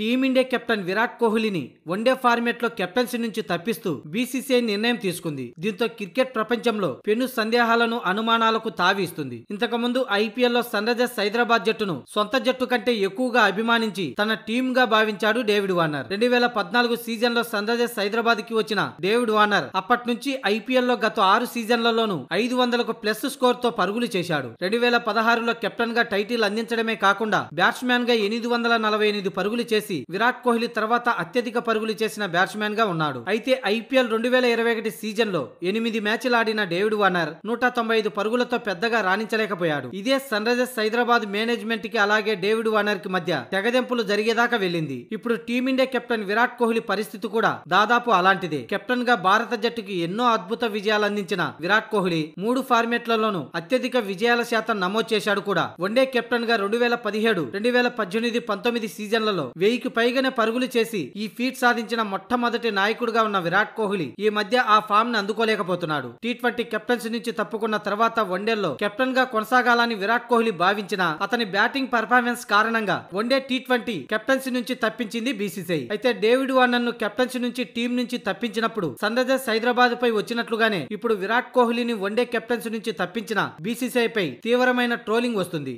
team India captain Virat కోహ్లీని one day format లో captaincy నుంచి తప్పిస్తూ బీసీసీఐ నిర్ణయం తీసుకుంది దీంతో క్రికెట్ ప్రపంచంలో పెను సందేహాలను అనుమానాలకు తావిస్తుంది ఇంతకుముందు ఐపీఎల్ లో సన్ రైజర్స్ హైదరాబాద్ జట్టును సొంత జట్టు కంటే ఎక్కువగా అభిమానించి తన టీమ్ గా భావించాడు డేవిడ్ వార్నర్ రెండు వేల పద్నాలుగు సీజన్ లో సన్ రైజర్స్ హైదరాబాద్ కి వచ్చిన డేవిడ్ వార్నర్ అప్పటి నుంచి ఐపీఎల్ లో గత ఆరు సీజన్లలోనూ ఐదు వందలకు ప్లస్ స్కోర్ తో పరుగులు చేశాడు రెండు వేల పదహారులో కెప్టెన్ గా టైటిల్ అందించడమే కాకుండా బ్యాట్స్మెన్ గా ఎనిమిది వందల నలభై ఎనిమిది పరుగులు చేసి చేసి విరాట్ కోహ్లీ తర్వాత అత్యధిక పరుగులు చేసిన బ్యాట్స్మెన్ గా ఉన్నాడు అయితే ఐపీఎల్ రెండు వేల ఇరవై ఒకటి సీజన్ లో ఎనిమిది మ్యాచ్లు ఆడిన డేవిడ్ వార్నర్ నూట తొంభై ఐదు పరుగులతో పెద్దగా రాణించలేకపోయాడు ఇదే సన్ రైజర్స్ హైదరాబాద్ మేనేజ్మెంట్ కి అలాగే డేవిడ్ వార్నర్ కి మధ్య తెగదెంపులు జరిగేదాకా వెళ్ళింది ఇప్పుడు టీమిండియా కెప్టెన్ విరాట్ కోహ్లీ పరిస్థితి కూడా దాదాపు అలాంటిదే కెప్టెన్ గా భారత జట్టుకి ఎన్నో అద్భుత విజయాలు అందించిన విరాట్ కోహ్లీ మూడు ఫార్మేట్లలోనూ అత్యధిక విజయాల శాతం నమోదు చేశాడు కూడా వన్డే కెప్టెన్ గా రెండు వేల పదిహేడు రెండు వేల పద్దెనిమిది పంతొమ్మిది సీజన్లలో వెయ్యికి పైగానే పరుగులు చేసి ఈ ఫీట్ సాధించిన మొట్టమొదటి నాయకుడిగా ఉన్న విరాట్ కోహ్లీ ఈ మధ్య ఆ ఫామ్ ని అందుకోలేకపోతున్నాడు టీ ట్వంటీ కెప్టెన్సీ నుంచి తప్పుకున్న తర్వాత వన్డేల్లో కెప్టెన్ గా కొనసాగాలని విరాట్ కోహ్లీ భావించిన అతని బ్యాటింగ్ పర్ఫార్మెన్స్ కారణంగా వన్డే టీ ట్వంటీ కెప్టెన్సీ నుంచి తప్పించింది బీసీసీఐ అయితే డేవిడ్ ను కెప్టెన్సీ నుంచి టీం నుంచి తప్పించినప్పుడు సన్ రైజర్స్ హైదరాబాద్ పై వచ్చినట్లుగానే ఇప్పుడు విరాట్ కోహ్లీని వన్డే కెప్టెన్సీ నుంచి తప్పించిన బీసీసీఐ పై తీవ్రమైన ట్రోలింగ్ వస్తుంది